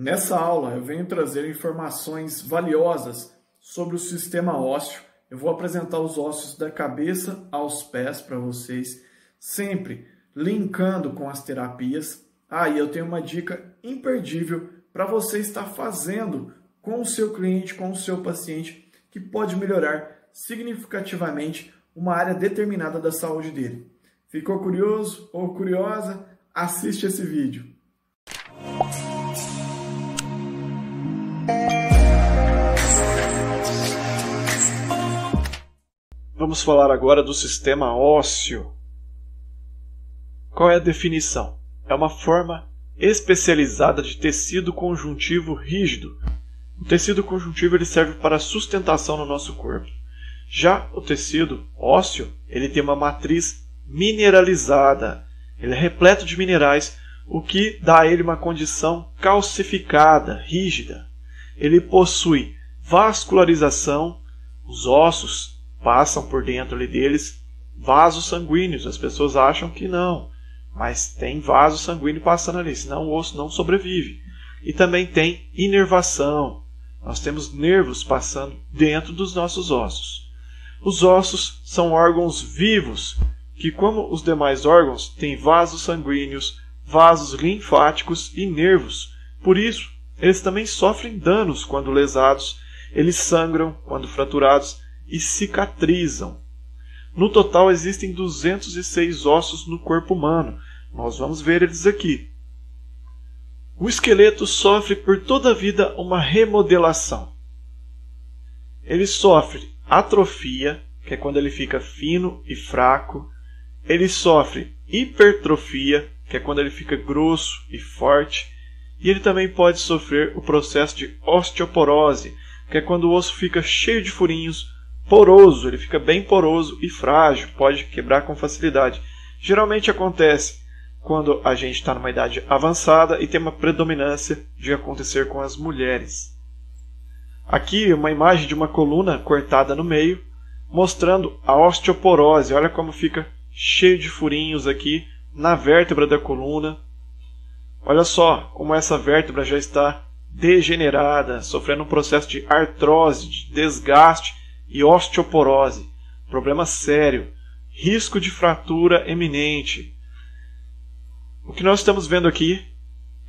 Nessa aula, eu venho trazer informações valiosas sobre o sistema ósseo. Eu vou apresentar os ossos da cabeça aos pés para vocês, sempre linkando com as terapias. Aí ah, eu tenho uma dica imperdível para você estar fazendo com o seu cliente, com o seu paciente, que pode melhorar significativamente uma área determinada da saúde dele. Ficou curioso ou curiosa? Assiste esse vídeo. Vamos falar agora do sistema ósseo. Qual é a definição? É uma forma especializada de tecido conjuntivo rígido. O tecido conjuntivo ele serve para sustentação no nosso corpo. Já o tecido ósseo, ele tem uma matriz mineralizada. Ele é repleto de minerais, o que dá a ele uma condição calcificada, rígida. Ele possui vascularização, os ossos passam por dentro ali deles vasos sanguíneos. As pessoas acham que não, mas tem vaso sanguíneo passando ali, senão o osso não sobrevive. E também tem inervação. Nós temos nervos passando dentro dos nossos ossos. Os ossos são órgãos vivos que, como os demais órgãos, têm vasos sanguíneos, vasos linfáticos e nervos. Por isso, eles também sofrem danos quando lesados, eles sangram quando fraturados e cicatrizam. No total existem 206 ossos no corpo humano. Nós vamos ver eles aqui. O esqueleto sofre por toda a vida uma remodelação. Ele sofre atrofia, que é quando ele fica fino e fraco. Ele sofre hipertrofia, que é quando ele fica grosso e forte. E ele também pode sofrer o processo de osteoporose, que é quando o osso fica cheio de furinhos, poroso, ele fica bem poroso e frágil, pode quebrar com facilidade. Geralmente acontece quando a gente está numa idade avançada e tem uma predominância de acontecer com as mulheres. Aqui uma imagem de uma coluna cortada no meio, mostrando a osteoporose. Olha como fica cheio de furinhos aqui na vértebra da coluna. Olha só como essa vértebra já está degenerada, sofrendo um processo de artrose, de desgaste e osteoporose, problema sério, risco de fratura eminente. O que nós estamos vendo aqui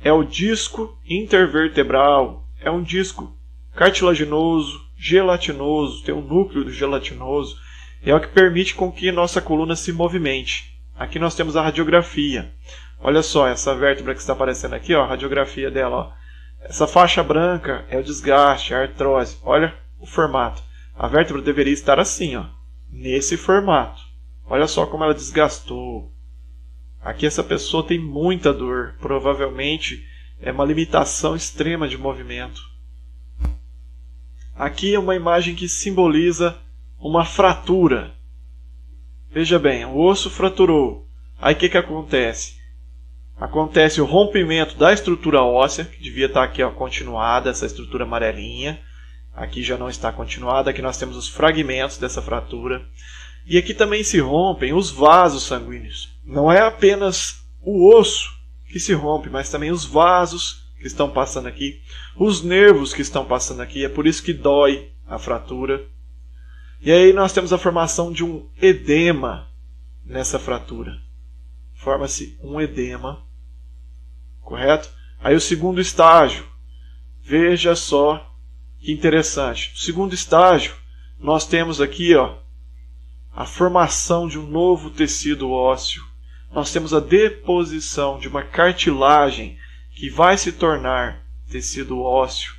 é o disco intervertebral, é um disco cartilaginoso, gelatinoso, tem um núcleo gelatinoso, é o que permite com que nossa coluna se movimente. Aqui nós temos a radiografia. Olha só, essa vértebra que está aparecendo aqui, ó, a radiografia dela. Ó. Essa faixa branca é o desgaste, a artrose. Olha o formato. A vértebra deveria estar assim, ó, nesse formato. Olha só como ela desgastou. Aqui essa pessoa tem muita dor, provavelmente é uma limitação extrema de movimento. Aqui é uma imagem que simboliza uma fratura. Veja bem, o osso fraturou. Aí o que, que acontece? Acontece o rompimento da estrutura óssea, que devia estar aqui ó, continuada, essa estrutura amarelinha. Aqui já não está continuada, aqui nós temos os fragmentos dessa fratura. E aqui também se rompem os vasos sanguíneos. Não é apenas o osso que se rompe, mas também os vasos que estão passando aqui, os nervos que estão passando aqui. É por isso que dói a fratura. E aí nós temos a formação de um edema nessa fratura. Forma-se um edema, correto? Aí o segundo estágio. Veja só que interessante. Segundo estágio, nós temos aqui ó, a formação de um novo tecido ósseo. Nós temos a deposição de uma cartilagem que vai se tornar tecido ósseo.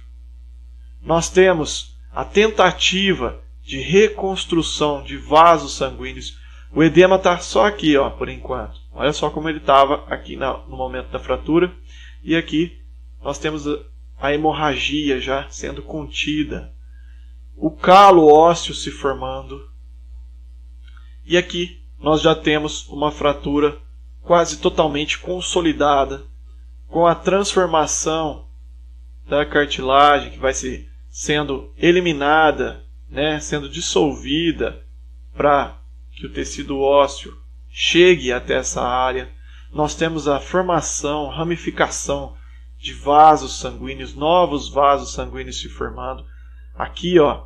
Nós temos a tentativa de reconstrução de vasos sanguíneos. O edema está só aqui, ó, por enquanto. Olha só como ele estava aqui no momento da fratura. E aqui nós temos a hemorragia já sendo contida, o calo ósseo se formando. E aqui nós já temos uma fratura quase totalmente consolidada, com a transformação da cartilagem que vai se sendo eliminada, né, sendo dissolvida para que o tecido ósseo chegue até essa área. Nós temos a formação, ramificação de vasos sanguíneos, novos vasos sanguíneos se formando. Aqui, ó,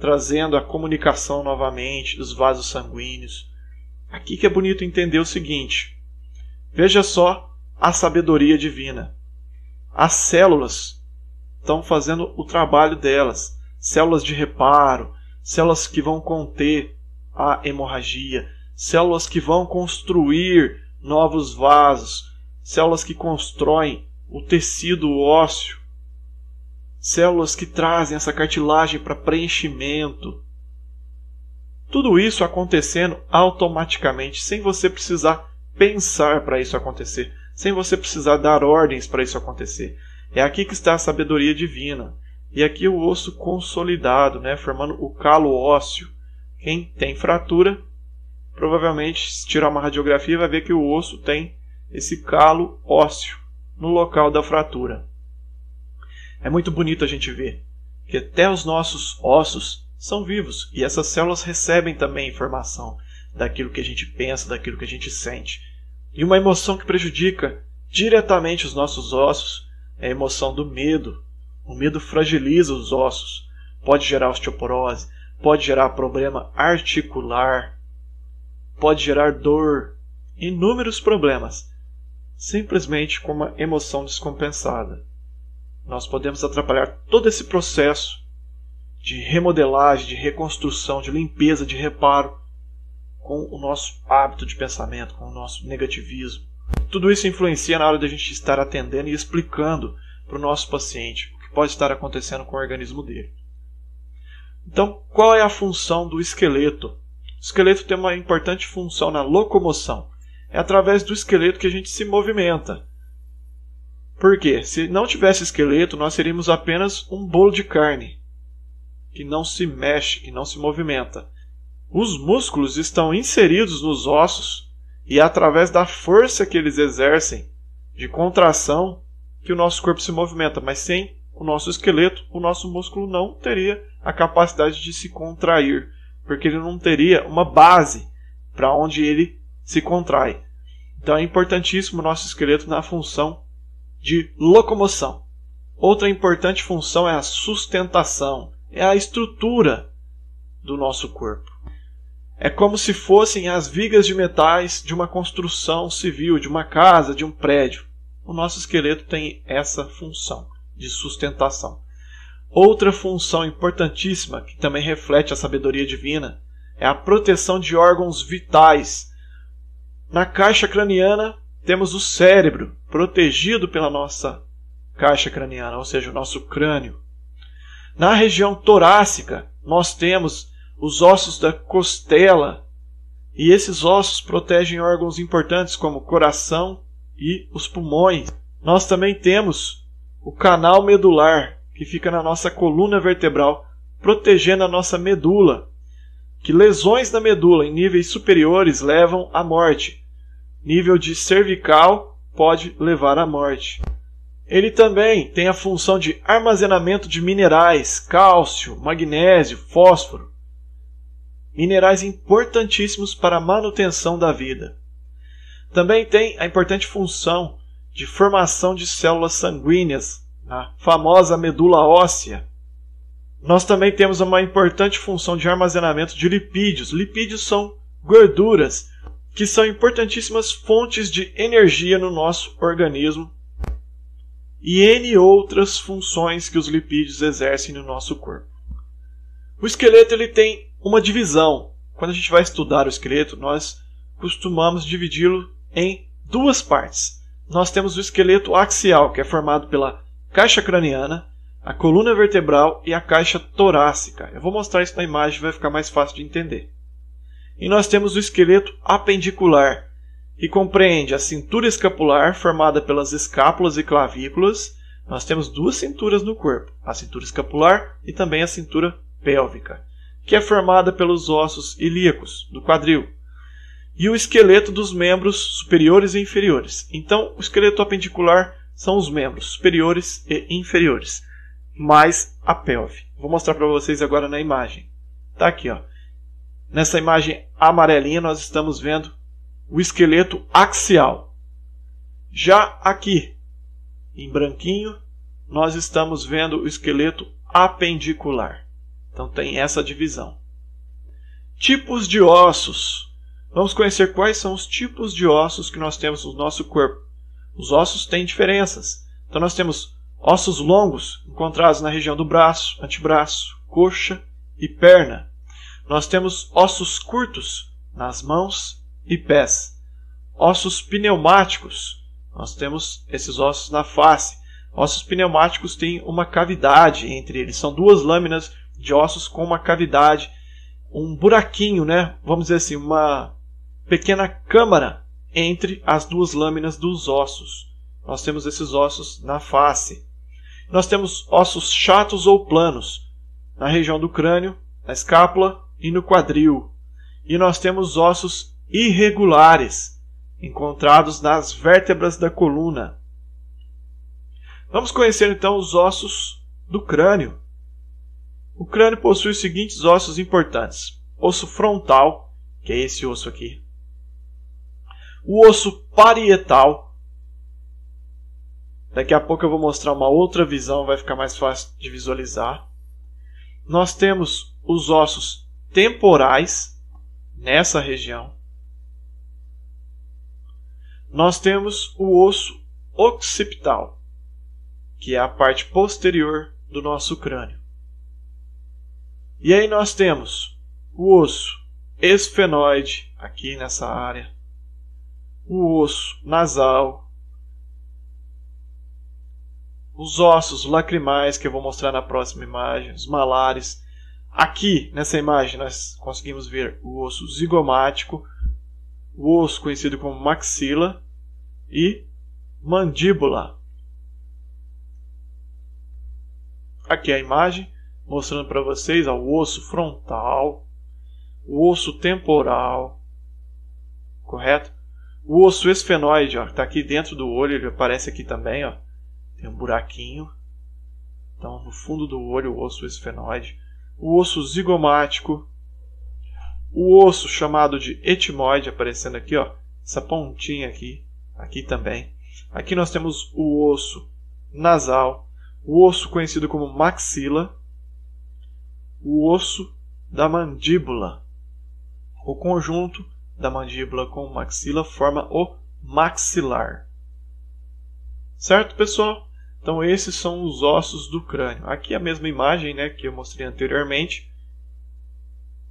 trazendo a comunicação novamente dos vasos sanguíneos. Aqui que é bonito entender o seguinte: veja só a sabedoria divina. As células estão fazendo o trabalho delas, células de reparo, células que vão conter a hemorragia, células que vão construir novos vasos, células que constroem o tecido ósseo, células que trazem essa cartilagem para preenchimento. Tudo isso acontecendo automaticamente, sem você precisar pensar para isso acontecer, sem você precisar dar ordens para isso acontecer. É aqui que está a sabedoria divina. E aqui o osso consolidado, né, formando o calo ósseo. Quem tem fratura, provavelmente, se tirar uma radiografia, vai ver que o osso tem esse calo ósseo no local da fratura. É muito bonito a gente ver que até os nossos ossos são vivos e essas células recebem também informação daquilo que a gente pensa, daquilo que a gente sente. E uma emoção que prejudica diretamente os nossos ossos é a emoção do medo. O medo fragiliza os ossos, pode gerar osteoporose, pode gerar problema articular, pode gerar dor, inúmeros problemas simplesmente com uma emoção descompensada. Nós podemos atrapalhar todo esse processo de remodelagem, de reconstrução, de limpeza, de reparo com o nosso hábito de pensamento, com o nosso negativismo. Tudo isso influencia na hora de a gente estar atendendo e explicando para o nosso paciente o que pode estar acontecendo com o organismo dele. Então, qual é a função do esqueleto? O esqueleto tem uma importante função na locomoção é através do esqueleto que a gente se movimenta. Por quê? Se não tivesse esqueleto, nós seríamos apenas um bolo de carne que não se mexe, que não se movimenta. Os músculos estão inseridos nos ossos e é através da força que eles exercem de contração que o nosso corpo se movimenta, mas sem o nosso esqueleto, o nosso músculo não teria a capacidade de se contrair, porque ele não teria uma base para onde ele se contrai. Então é importantíssimo o nosso esqueleto na função de locomoção. Outra importante função é a sustentação, é a estrutura do nosso corpo. É como se fossem as vigas de metais de uma construção civil, de uma casa, de um prédio. O nosso esqueleto tem essa função de sustentação. Outra função importantíssima, que também reflete a sabedoria divina, é a proteção de órgãos vitais na caixa craniana temos o cérebro, protegido pela nossa caixa craniana, ou seja, o nosso crânio. Na região torácica, nós temos os ossos da costela, e esses ossos protegem órgãos importantes como o coração e os pulmões. Nós também temos o canal medular, que fica na nossa coluna vertebral, protegendo a nossa medula, que lesões na medula em níveis superiores levam à morte nível de cervical pode levar à morte. Ele também tem a função de armazenamento de minerais, cálcio, magnésio, fósforo. Minerais importantíssimos para a manutenção da vida. Também tem a importante função de formação de células sanguíneas, a famosa medula óssea. Nós também temos uma importante função de armazenamento de lipídios. Lipídios são gorduras que são importantíssimas fontes de energia no nosso organismo e N outras funções que os lipídios exercem no nosso corpo. O esqueleto ele tem uma divisão. Quando a gente vai estudar o esqueleto, nós costumamos dividi-lo em duas partes. Nós temos o esqueleto axial, que é formado pela caixa craniana, a coluna vertebral e a caixa torácica. Eu vou mostrar isso na imagem, vai ficar mais fácil de entender e nós temos o esqueleto apendicular, que compreende a cintura escapular formada pelas escápulas e clavículas. Nós temos duas cinturas no corpo, a cintura escapular e também a cintura pélvica, que é formada pelos ossos ilíacos do quadril e o esqueleto dos membros superiores e inferiores. Então, o esqueleto apendicular são os membros superiores e inferiores, mais a pelve. Vou mostrar para vocês agora na imagem. Tá aqui, ó. Nessa imagem amarelinha, nós estamos vendo o esqueleto axial. Já aqui, em branquinho, nós estamos vendo o esqueleto apendicular. Então tem essa divisão. Tipos de ossos. Vamos conhecer quais são os tipos de ossos que nós temos no nosso corpo. Os ossos têm diferenças. Então nós temos ossos longos, encontrados na região do braço, antebraço, coxa e perna. Nós temos ossos curtos nas mãos e pés, ossos pneumáticos. Nós temos esses ossos na face. Ossos pneumáticos têm uma cavidade entre eles, são duas lâminas de ossos com uma cavidade, um buraquinho, né? Vamos dizer assim, uma pequena câmara entre as duas lâminas dos ossos. Nós temos esses ossos na face. Nós temos ossos chatos ou planos na região do crânio, na escápula e no quadril, e nós temos ossos irregulares encontrados nas vértebras da coluna. Vamos conhecer então os ossos do crânio. O crânio possui os seguintes ossos importantes: osso frontal, que é esse osso aqui, o osso parietal. Daqui a pouco eu vou mostrar uma outra visão, vai ficar mais fácil de visualizar. Nós temos os ossos temporais nessa região. Nós temos o osso occipital, que é a parte posterior do nosso crânio. E aí nós temos o osso esfenoide aqui nessa área, o osso nasal, os ossos lacrimais que eu vou mostrar na próxima imagem, os malares. Aqui nessa imagem nós conseguimos ver o osso zigomático, o osso conhecido como maxila e mandíbula. Aqui a imagem mostrando para vocês ó, o osso frontal, o osso temporal, correto? O osso esfenoide está aqui dentro do olho, ele aparece aqui também. Ó, tem um buraquinho. Então, no fundo do olho, o osso esfenoide o osso zigomático, o osso chamado de etimoide, aparecendo aqui, ó, essa pontinha aqui, aqui também. Aqui nós temos o osso nasal, o osso conhecido como maxila, o osso da mandíbula. O conjunto da mandíbula com maxila forma o maxilar. Certo, pessoal? Então esses são os ossos do crânio. Aqui a mesma imagem né, que eu mostrei anteriormente.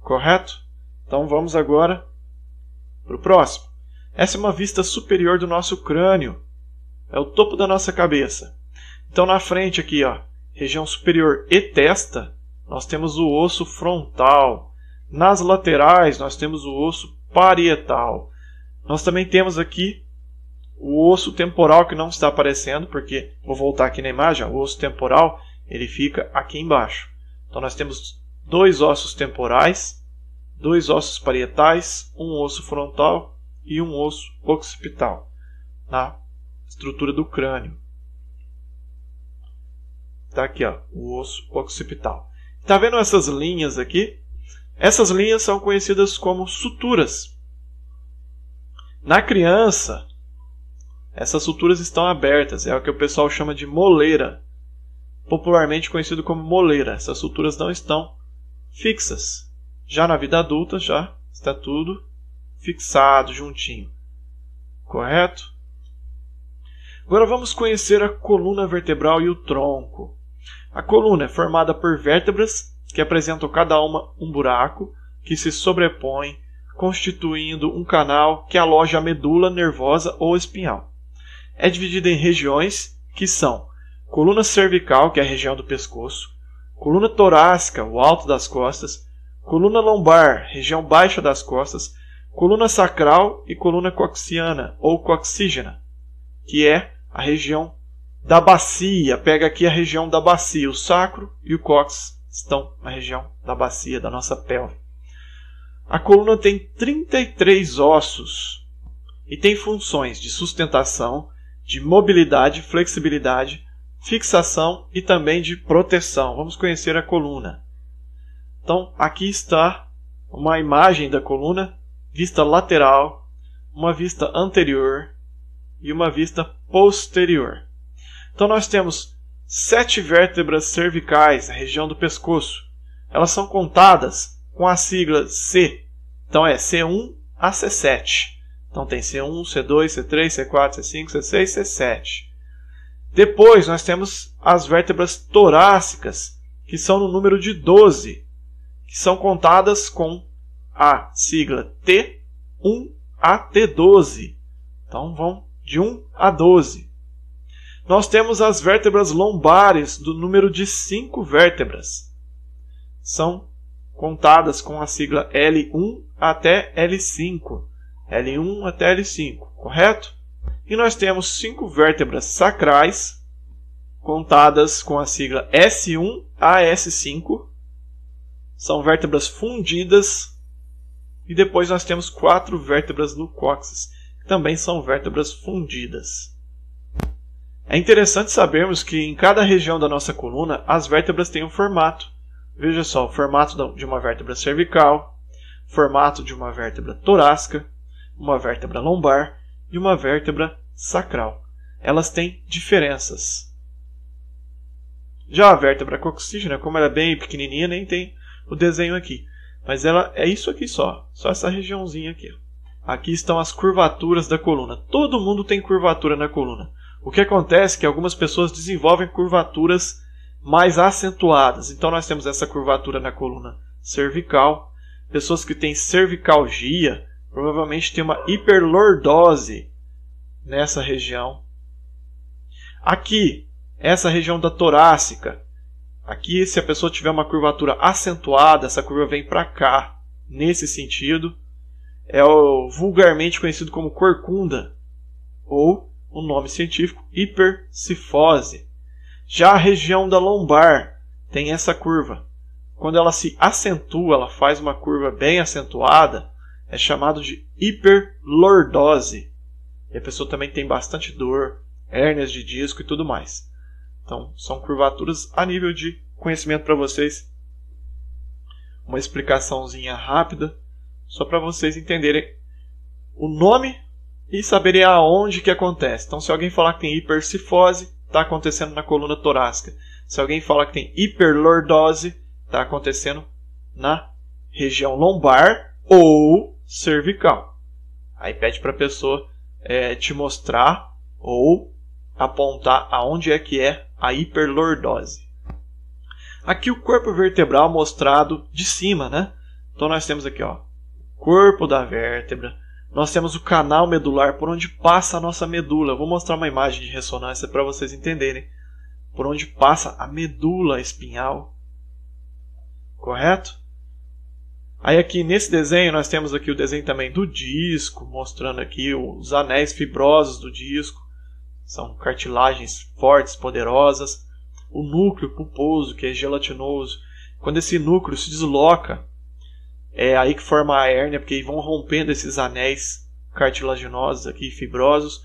Correto? Então vamos agora para o próximo. Essa é uma vista superior do nosso crânio. É o topo da nossa cabeça. Então na frente aqui, ó, região superior e testa, nós temos o osso frontal. Nas laterais, nós temos o osso parietal. Nós também temos aqui o osso temporal que não está aparecendo, porque vou voltar aqui na imagem, o osso temporal ele fica aqui embaixo. Então nós temos dois ossos temporais, dois ossos parietais, um osso frontal e um osso occipital na estrutura do crânio. está aqui, ó, o osso occipital. está vendo essas linhas aqui? Essas linhas são conhecidas como suturas. Na criança, essas suturas estão abertas, é o que o pessoal chama de moleira, popularmente conhecido como moleira. Essas suturas não estão fixas. Já na vida adulta, já está tudo fixado, juntinho. Correto? Agora vamos conhecer a coluna vertebral e o tronco. A coluna é formada por vértebras que apresentam cada uma um buraco que se sobrepõe, constituindo um canal que aloja a medula nervosa ou espinhal é dividida em regiões que são coluna cervical, que é a região do pescoço, coluna torácica, o alto das costas, coluna lombar, região baixa das costas, coluna sacral e coluna coxiana ou coxígena, que é a região da bacia. Pega aqui a região da bacia, o sacro e o cox estão na região da bacia da nossa pelve. A coluna tem 33 ossos e tem funções de sustentação, de mobilidade, flexibilidade, fixação e também de proteção. Vamos conhecer a coluna. Então, aqui está uma imagem da coluna, vista lateral, uma vista anterior e uma vista posterior. Então, nós temos sete vértebras cervicais, a região do pescoço. Elas são contadas com a sigla C. Então, é C1 a C7. Então tem C1, C2, C3, C4, C5, C6, C7. Depois nós temos as vértebras torácicas, que são no número de 12, que são contadas com a sigla T1 a T12. Então vão de 1 a 12. Nós temos as vértebras lombares, do número de 5 vértebras. São contadas com a sigla L1 até L5. L1 até L5, correto? E nós temos cinco vértebras sacrais contadas com a sigla S1 a S5. São vértebras fundidas. E depois nós temos quatro vértebras no cóccix, que também são vértebras fundidas. É interessante sabermos que em cada região da nossa coluna as vértebras têm um formato. Veja só, o formato de uma vértebra cervical, formato de uma vértebra torácica, uma vértebra lombar e uma vértebra sacral. Elas têm diferenças. Já a vértebra coccígena, como ela é bem pequenininha, nem tem o desenho aqui. Mas ela é isso aqui só, só essa regiãozinha aqui. Aqui estão as curvaturas da coluna. Todo mundo tem curvatura na coluna. O que acontece é que algumas pessoas desenvolvem curvaturas mais acentuadas. Então nós temos essa curvatura na coluna cervical, pessoas que têm cervicalgia, Provavelmente tem uma hiperlordose nessa região. Aqui, essa região da torácica. Aqui, se a pessoa tiver uma curvatura acentuada, essa curva vem para cá, nesse sentido. É o vulgarmente conhecido como corcunda, ou o nome científico, hipercifose. Já a região da lombar tem essa curva. Quando ela se acentua, ela faz uma curva bem acentuada, é chamado de hiperlordose. E a pessoa também tem bastante dor, hérnias de disco e tudo mais. Então, são curvaturas a nível de conhecimento para vocês. Uma explicaçãozinha rápida, só para vocês entenderem o nome e saberem aonde que acontece. Então, se alguém falar que tem hipercifose, está acontecendo na coluna torácica. Se alguém falar que tem hiperlordose, está acontecendo na região lombar ou cervical. Aí pede para a pessoa é, te mostrar ou apontar aonde é que é a hiperlordose. Aqui o corpo vertebral mostrado de cima, né? Então nós temos aqui, ó, o corpo da vértebra. Nós temos o canal medular por onde passa a nossa medula. Eu vou mostrar uma imagem de ressonância para vocês entenderem por onde passa a medula espinhal. Correto? Aí aqui nesse desenho nós temos aqui o desenho também do disco, mostrando aqui os anéis fibrosos do disco. São cartilagens fortes, poderosas. O núcleo pulposo, que é gelatinoso. Quando esse núcleo se desloca, é aí que forma a hérnia, porque vão rompendo esses anéis cartilaginosos aqui, fibrosos,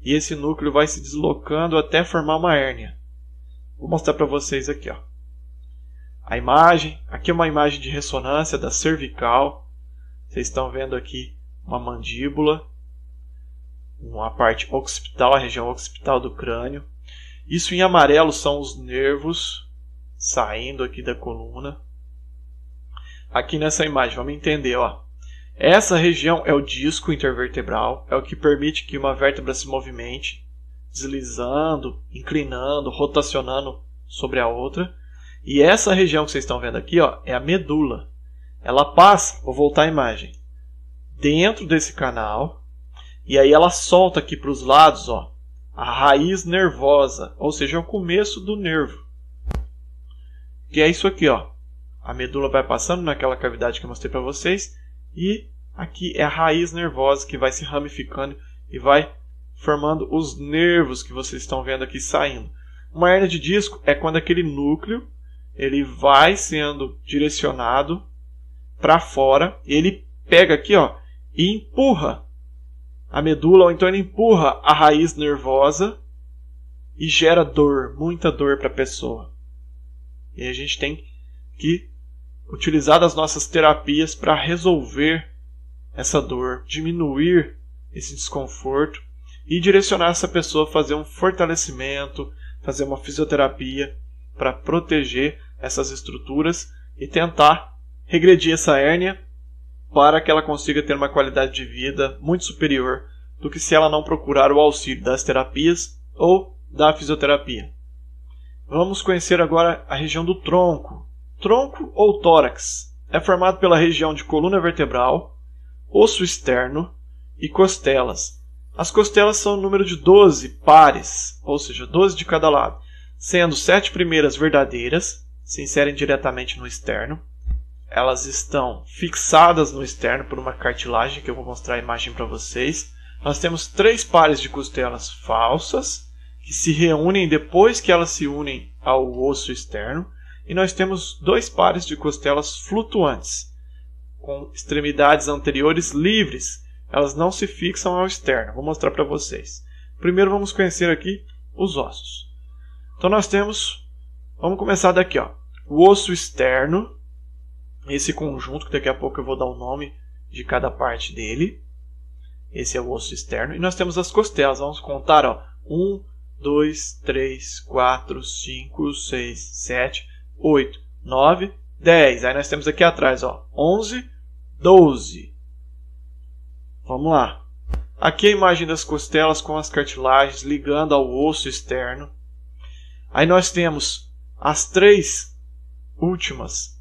e esse núcleo vai se deslocando até formar uma hérnia. Vou mostrar para vocês aqui, ó a imagem. Aqui é uma imagem de ressonância da cervical. Vocês estão vendo aqui uma mandíbula, uma parte occipital, a região occipital do crânio. Isso em amarelo são os nervos saindo aqui da coluna. Aqui nessa imagem, vamos entender, ó. Essa região é o disco intervertebral, é o que permite que uma vértebra se movimente, deslizando, inclinando, rotacionando sobre a outra. E essa região que vocês estão vendo aqui ó, é a medula. Ela passa, vou voltar à imagem, dentro desse canal e aí ela solta aqui para os lados ó, a raiz nervosa, ou seja, é o começo do nervo. Que é isso aqui, ó. A medula vai passando naquela cavidade que eu mostrei para vocês e aqui é a raiz nervosa que vai se ramificando e vai formando os nervos que vocês estão vendo aqui saindo. Uma hernia de disco é quando aquele núcleo ele vai sendo direcionado para fora, ele pega aqui, ó, e empurra a medula, ou então ele empurra a raiz nervosa e gera dor, muita dor para a pessoa. E a gente tem que utilizar as nossas terapias para resolver essa dor, diminuir esse desconforto e direcionar essa pessoa a fazer um fortalecimento, fazer uma fisioterapia para proteger essas estruturas e tentar regredir essa hérnia para que ela consiga ter uma qualidade de vida muito superior do que se ela não procurar o auxílio das terapias ou da fisioterapia. Vamos conhecer agora a região do tronco. Tronco ou tórax é formado pela região de coluna vertebral, osso externo e costelas. As costelas são o número de 12 pares, ou seja, 12 de cada lado sendo sete primeiras verdadeiras, se inserem diretamente no externo. Elas estão fixadas no externo por uma cartilagem que eu vou mostrar a imagem para vocês. Nós temos três pares de costelas falsas que se reúnem depois que elas se unem ao osso externo, e nós temos dois pares de costelas flutuantes com extremidades anteriores livres. Elas não se fixam ao externo. Vou mostrar para vocês. Primeiro vamos conhecer aqui os ossos. Então nós temos, vamos começar daqui, ó, o osso externo, esse conjunto que daqui a pouco eu vou dar o nome de cada parte dele. Esse é o osso externo. E nós temos as costelas. Vamos contar, ó. 1, 2, 3, 4, 5, 6, 7, 8, 9, 10. Aí nós temos aqui atrás, ó. 11, 12. Vamos lá. Aqui a imagem das costelas com as cartilagens ligando ao osso externo. Aí nós temos as três últimas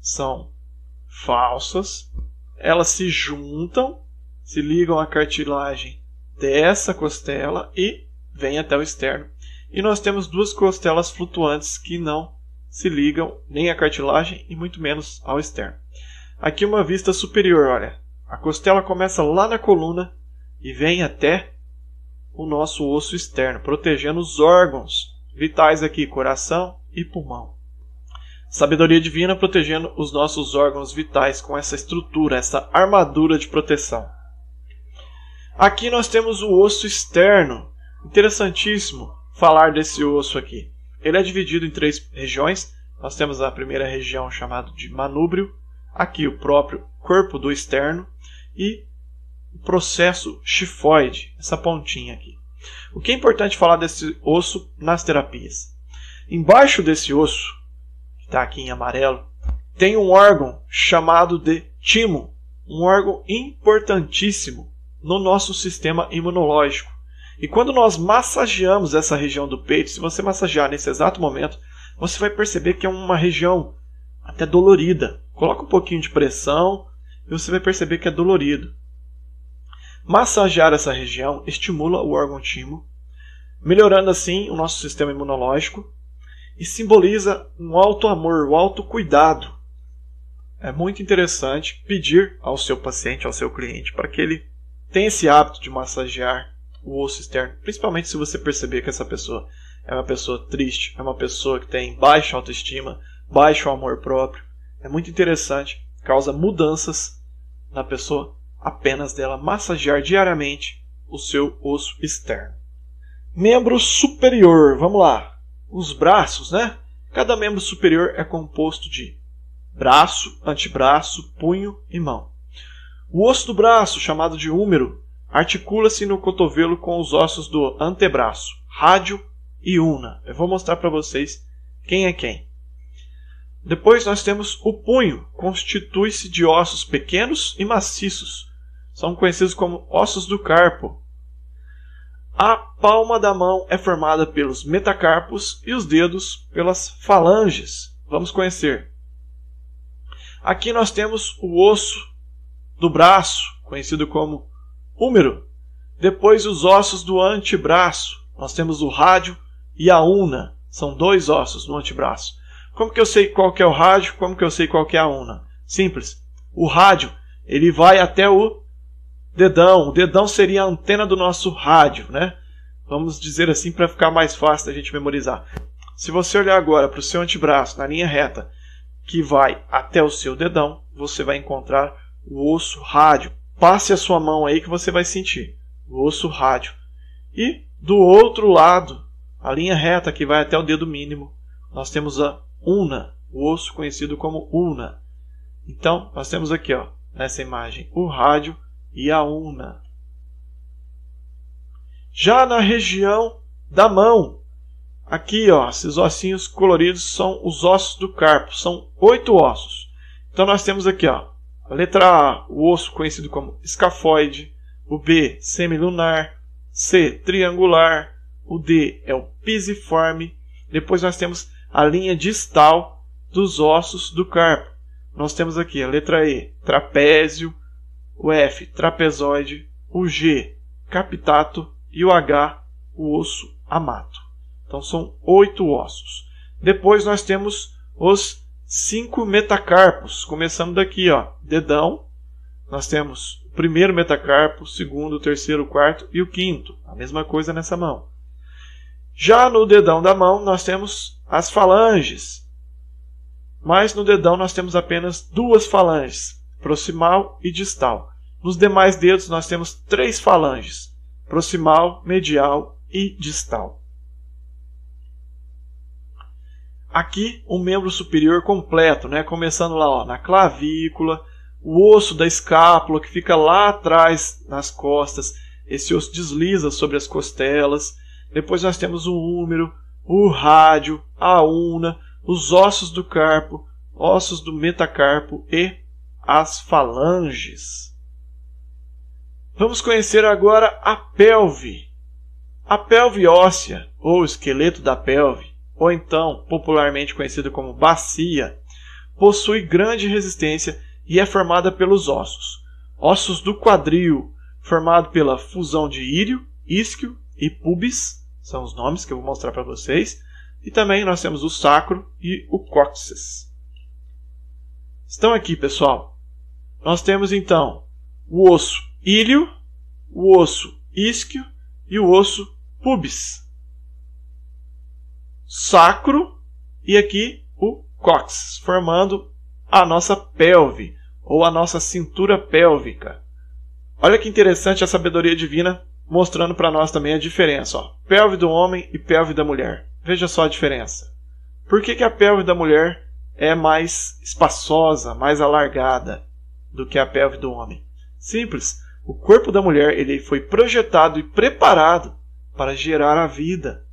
são falsas, elas se juntam, se ligam à cartilagem dessa costela e vêm até o externo. E nós temos duas costelas flutuantes que não se ligam nem à cartilagem e muito menos ao externo. Aqui uma vista superior, olha. A costela começa lá na coluna e vem até o nosso osso externo, protegendo os órgãos vitais aqui coração e pulmão. Sabedoria divina protegendo os nossos órgãos vitais com essa estrutura, essa armadura de proteção. Aqui nós temos o osso externo. Interessantíssimo falar desse osso aqui. Ele é dividido em três regiões. Nós temos a primeira região chamada de manúbrio, aqui o próprio corpo do externo e o processo chifoide, essa pontinha aqui. O que é importante falar desse osso nas terapias? Embaixo desse osso, que está aqui em amarelo, tem um órgão chamado de timo, um órgão importantíssimo no nosso sistema imunológico. E quando nós massageamos essa região do peito, se você massagear nesse exato momento, você vai perceber que é uma região até dolorida. Coloca um pouquinho de pressão e você vai perceber que é dolorido. Massagear essa região estimula o órgão timo, melhorando assim o nosso sistema imunológico e simboliza um alto amor, o um alto cuidado. É muito interessante pedir ao seu paciente, ao seu cliente, para que ele tenha esse hábito de massagear o osso externo, principalmente se você perceber que essa pessoa é uma pessoa triste, é uma pessoa que tem baixa autoestima, baixo amor próprio. É muito interessante, causa mudanças na pessoa apenas dela massagear diariamente o seu osso externo. Membro superior, vamos lá. Os braços, né? Cada membro superior é composto de braço, antebraço, punho e mão. O osso do braço, chamado de húmero, articula-se no cotovelo com os ossos do antebraço, rádio e una. Eu vou mostrar para vocês quem é quem. Depois nós temos o punho, constitui-se de ossos pequenos e maciços, são conhecidos como ossos do carpo. A palma da mão é formada pelos metacarpos e os dedos pelas falanges. Vamos conhecer. Aqui nós temos o osso do braço, conhecido como húmero. Depois os ossos do antebraço. Nós temos o rádio e a una. São dois ossos no antebraço. Como que eu sei qual que é o rádio? Como que eu sei qual que é a una? Simples. O rádio, ele vai até o dedão. O dedão seria a antena do nosso rádio, né? Vamos dizer assim para ficar mais fácil da gente memorizar. Se você olhar agora para o seu antebraço na linha reta que vai até o seu dedão, você vai encontrar o osso rádio. Passe a sua mão aí que você vai sentir o osso rádio. E do outro lado, a linha reta que vai até o dedo mínimo, nós temos a una, o osso conhecido como una. Então, nós temos aqui, ó, nessa imagem, o rádio e Auna. Já na região da mão, aqui ó, esses ossinhos coloridos são os ossos do carpo, são oito ossos. Então nós temos aqui ó, a letra A, o osso conhecido como escafoide, o B, semilunar, C, triangular, o D é o pisiforme. Depois nós temos a linha distal dos ossos do carpo. Nós temos aqui a letra E, trapézio, o F, trapezoide, o G, capitato e o H, o osso amato. Então são oito ossos. Depois nós temos os cinco metacarpos. Começamos daqui, ó, dedão. Nós temos o primeiro metacarpo, o segundo, o terceiro, o quarto e o quinto. A mesma coisa nessa mão. Já no dedão da mão nós temos as falanges. Mas no dedão nós temos apenas duas falanges, proximal e distal. Nos demais dedos, nós temos três falanges: proximal, medial e distal. Aqui, um membro superior completo, né? começando lá ó, na clavícula, o osso da escápula que fica lá atrás nas costas, esse osso desliza sobre as costelas. Depois nós temos o húmero, o rádio, a una, os ossos do carpo, ossos do metacarpo e as falanges. Vamos conhecer agora a pelve. A pelve óssea, ou esqueleto da pelve, ou então popularmente conhecido como bacia, possui grande resistência e é formada pelos ossos. Ossos do quadril, formado pela fusão de írio, isquio e pubis, são os nomes que eu vou mostrar para vocês. E também nós temos o sacro e o cóccix. Estão aqui, pessoal. Nós temos então o osso ilho, o osso isquio e o osso pubis. Sacro e aqui o cóccix, formando a nossa pelve ou a nossa cintura pélvica. Olha que interessante a sabedoria divina mostrando para nós também a diferença, ó. Pelve do homem e pelve da mulher. Veja só a diferença. Por que, que a pelve da mulher é mais espaçosa, mais alargada do que a pelve do homem? Simples o corpo da mulher ele foi projetado e preparado para gerar a vida.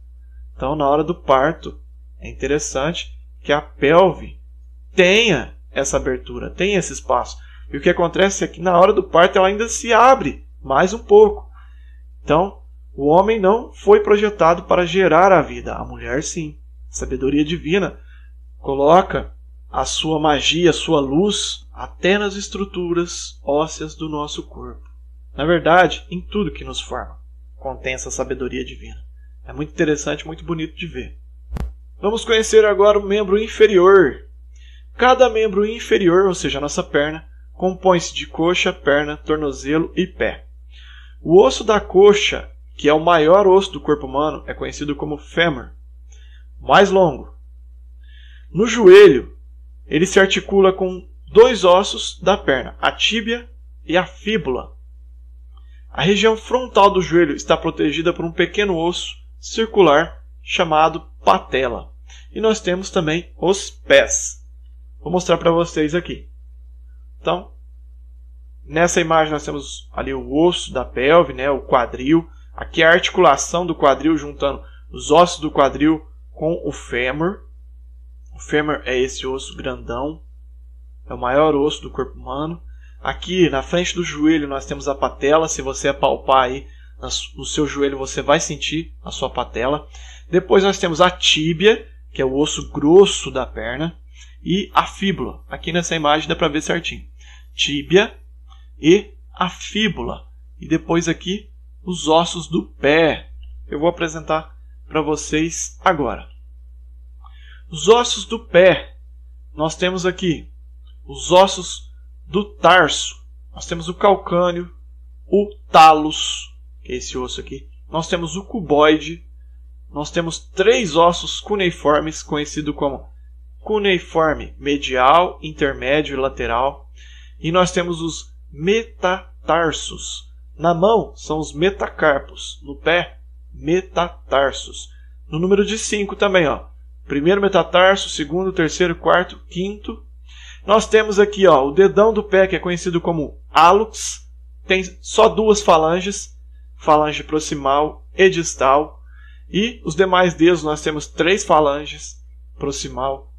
Então, na hora do parto, é interessante que a pelve tenha essa abertura, tenha esse espaço. E o que acontece é que na hora do parto ela ainda se abre mais um pouco. Então, o homem não foi projetado para gerar a vida, a mulher sim. A sabedoria divina coloca a sua magia, a sua luz até nas estruturas ósseas do nosso corpo. Na verdade, em tudo que nos forma, contém essa sabedoria divina. É muito interessante, muito bonito de ver. Vamos conhecer agora o membro inferior. Cada membro inferior, ou seja, a nossa perna, compõe-se de coxa, perna, tornozelo e pé. O osso da coxa, que é o maior osso do corpo humano, é conhecido como fêmur, mais longo. No joelho, ele se articula com dois ossos da perna, a tíbia e a fíbula. A região frontal do joelho está protegida por um pequeno osso circular chamado patela. E nós temos também os pés. Vou mostrar para vocês aqui. Então, nessa imagem nós temos ali o osso da pelve, né, o quadril. Aqui é a articulação do quadril juntando os ossos do quadril com o fêmur. O fêmur é esse osso grandão, é o maior osso do corpo humano. Aqui na frente do joelho nós temos a patela. Se você apalpar aí no seu joelho, você vai sentir a sua patela. Depois nós temos a tíbia, que é o osso grosso da perna, e a fíbula. Aqui nessa imagem dá para ver certinho. Tíbia e a fíbula. E depois aqui os ossos do pé. Eu vou apresentar para vocês agora. Os ossos do pé. Nós temos aqui os ossos do tarso, nós temos o calcânio, o talos, que é esse osso aqui, nós temos o cuboide, nós temos três ossos cuneiformes, conhecido como cuneiforme medial, intermédio e lateral, e nós temos os metatarsos. Na mão são os metacarpos, no pé, metatarsos. No número de cinco também, ó. Primeiro metatarso, segundo, terceiro, quarto, quinto nós temos aqui ó, o dedão do pé, que é conhecido como hálux, tem só duas falanges, falange proximal e distal. E os demais dedos nós temos três falanges, proximal,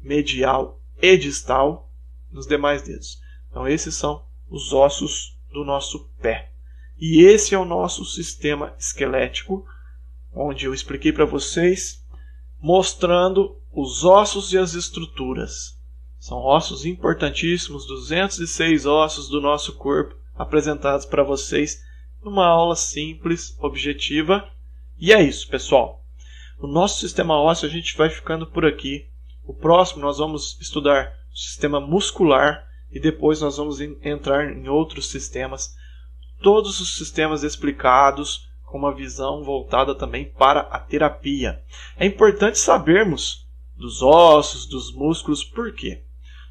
medial e distal, nos demais dedos. Então esses são os ossos do nosso pé. E esse é o nosso sistema esquelético, onde eu expliquei para vocês, mostrando os ossos e as estruturas. São ossos importantíssimos, 206 ossos do nosso corpo apresentados para vocês numa aula simples, objetiva. E é isso, pessoal. O nosso sistema ósseo a gente vai ficando por aqui. O próximo nós vamos estudar o sistema muscular e depois nós vamos entrar em outros sistemas. Todos os sistemas explicados com uma visão voltada também para a terapia. É importante sabermos dos ossos, dos músculos, por quê?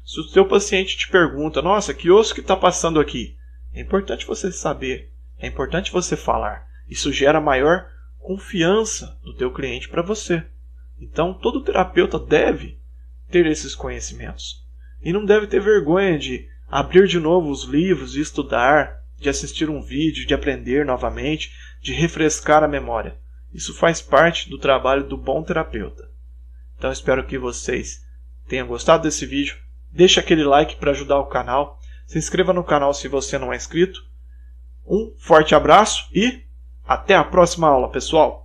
Se o seu paciente te pergunta, nossa, que osso que está passando aqui? É importante você saber, é importante você falar. Isso gera maior confiança do teu cliente para você. Então, todo terapeuta deve ter esses conhecimentos. E não deve ter vergonha de abrir de novo os livros, e estudar, de assistir um vídeo, de aprender novamente, de refrescar a memória. Isso faz parte do trabalho do bom terapeuta. Então, espero que vocês tenham gostado desse vídeo Deixe aquele like para ajudar o canal. Se inscreva no canal se você não é inscrito. Um forte abraço e até a próxima aula, pessoal!